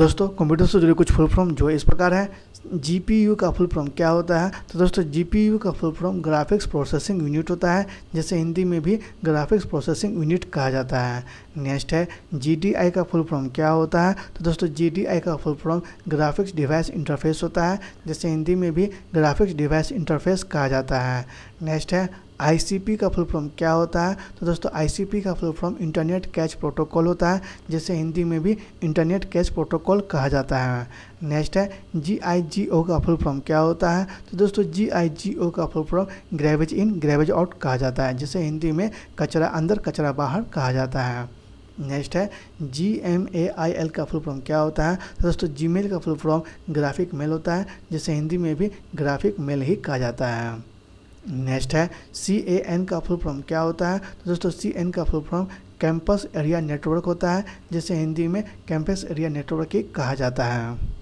दोस्तों कंप्यूटर से जुड़े कुछ फुल फॉर्म जो इस प्रकार है जीपीयू का फुल फॉर्म क्या होता है तो दोस्तों जीपीयू का full form graphics processing unit होता है जैसे हिंदी में भी ग्राफिक्स प्रोसेसिंग यूनिट कहा जाता है नेक्स्ट है जीडीआई का फुल फॉर्म क्या होता है तो दोस्तों जीडीआई का full form graphics device interface होता है जैसे हिंदी में भी ग्राफिक्स डिवाइस इंटरफेस कहा जाता है नेक्स्ट है आईसीपी का फुल फॉर्म क्या होता है तो दोस्तों आईसीपी का full form internet cache protocol होता है जिसे हिंदी में भी इंटरनेट कैच प्रोटोकॉल कहा जाता है नेक्स्ट है जी आई जी ओ का फुल फॉर्म क्या होता है तो दोस्तों जी आई जी ओ का full form garbage in garbage out कहा जाता है जिसे हिंदी में कचरा अंदर कचरा बाहर कहा जाता है नेक्स्ट है G M A I L का फुल फॉर्म क्या होता है तो दोस्तों जी मेल का फुल फॉर्म ग्राफिक मेल होता है जिसे हिंदी में भी ग्राफिक मेल ही कहा जाता है नेक्स्ट है सी ए एन का फुल फॉर्म क्या होता है तो दोस्तों सी एन का full form campus area network होता है जिसे हिंदी में कैंपस एरिया नेटवर्क ही कहा जाता है